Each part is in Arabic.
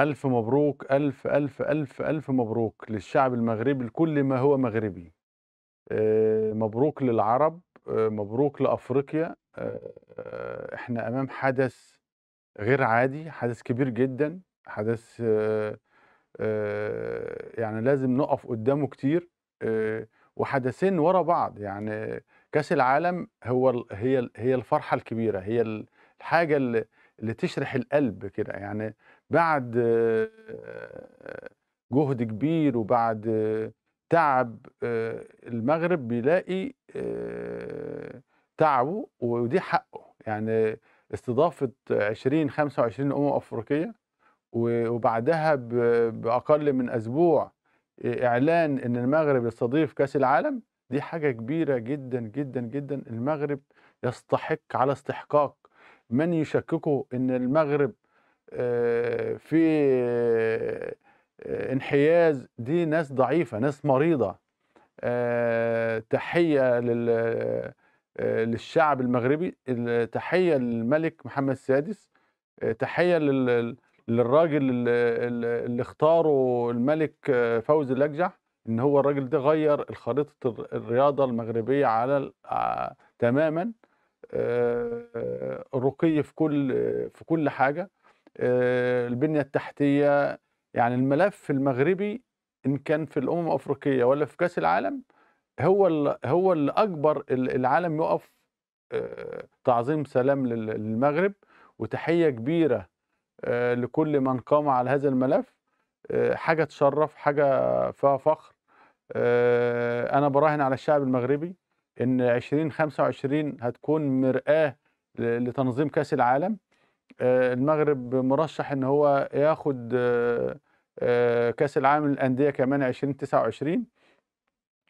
ألف مبروك ألف ألف ألف ألف مبروك للشعب المغربي لكل ما هو مغربي آه، مبروك للعرب آه، مبروك لأفريقيا آه، احنا أمام حدث غير عادي حدث كبير جدا حدث يعني لازم نقف قدامه كتير وحدثين ورا بعض يعني كأس العالم هو هي هي الفرحة الكبيرة هي الحاجة اللي اللي تشرح القلب كده يعني بعد جهد كبير وبعد تعب المغرب بيلاقي تعبه ودي حقه يعني استضافة 20 25 أمم أفريقية وبعدها بأقل من أسبوع إعلان إن المغرب يستضيف كأس العالم دي حاجة كبيرة جدا جدا جدا المغرب يستحق على استحقاق من يشككوا ان المغرب آه، في آه، انحياز دي ناس ضعيفه ناس مريضه آه، تحيه للشعب المغربي تحيه للملك محمد السادس تحيه للراجل اللي اختاره الملك فوزي لججح ان هو الراجل ده غير خريطه الرياضه المغربيه على تماما الرقي في كل في كل حاجه آه، البنيه التحتيه يعني الملف المغربي ان كان في الامم الافريقيه ولا في كاس العالم هو هو اللي العالم يقف آه، تعظيم سلام للمغرب وتحيه كبيره آه، لكل من قام على هذا الملف حاجه تشرف حاجه فيها فخر انا براهن على الشعب المغربي ان 2025 هتكون مرآه لتنظيم كاس العالم آه، المغرب مرشح ان هو ياخد آه، آه، كاس العالم للانديه كمان 2029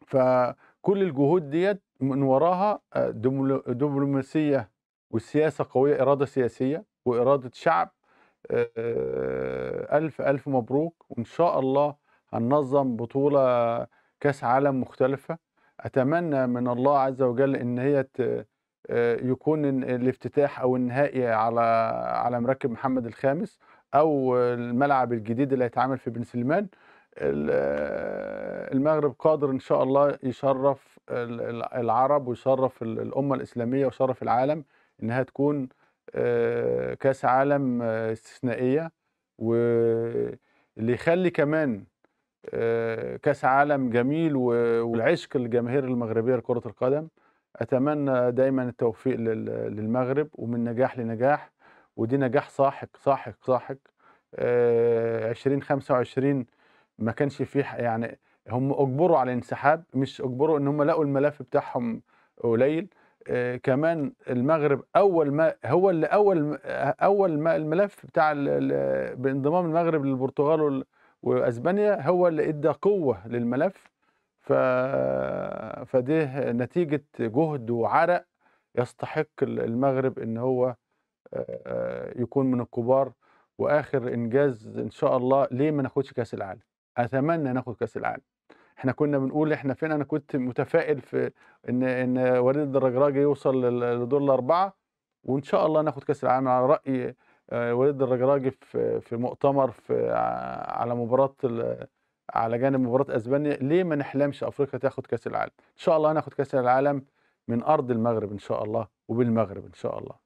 فكل الجهود ديت من وراها دبلوماسيه والسياسه قويه اراده سياسيه واراده شعب الف الف مبروك وان شاء الله هننظم بطوله كاس عالم مختلفه اتمنى من الله عز وجل ان هي آه، يكون الافتتاح او النهائي على على مركب محمد الخامس او الملعب الجديد اللي هيتعمل في بن سليمان آه، المغرب قادر ان شاء الله يشرف العرب ويشرف الامه الاسلاميه ويشرف العالم انها تكون آه، كاس عالم استثنائيه واللي يخلي كمان كاس عالم جميل والعشق الجماهير المغربيه لكره القدم اتمنى دايما التوفيق للمغرب ومن نجاح لنجاح ودي نجاح ساحق ساحق ساحق 2025 ما كانش فيه يعني هم اجبروا على الانسحاب مش اجبروا ان هم لقوا الملف بتاعهم قليل آه، كمان المغرب اول ما هو اللي اول اول ما الملف بتاع بانضمام المغرب للبرتغال واسبانيا هو اللي ادى قوه للملف ف... فده نتيجة جهد وعرق يستحق المغرب ان هو يكون من الكبار واخر انجاز ان شاء الله ليه ما ناخدش كاس العالم اتمنى ناخد كاس العالم احنا كنا بنقول احنا فين انا كنت متفائل في ان ان وليد الرجراجي يوصل لدور الاربعه وان شاء الله ناخد كاس العالم على راي وليد الرجراجي في في مؤتمر في على مباراه على جانب مباراه اسبانيا ليه ما نحلمش افريقيا تاخد كاس العالم ان شاء الله هناخد كاس العالم من ارض المغرب ان شاء الله وبالمغرب ان شاء الله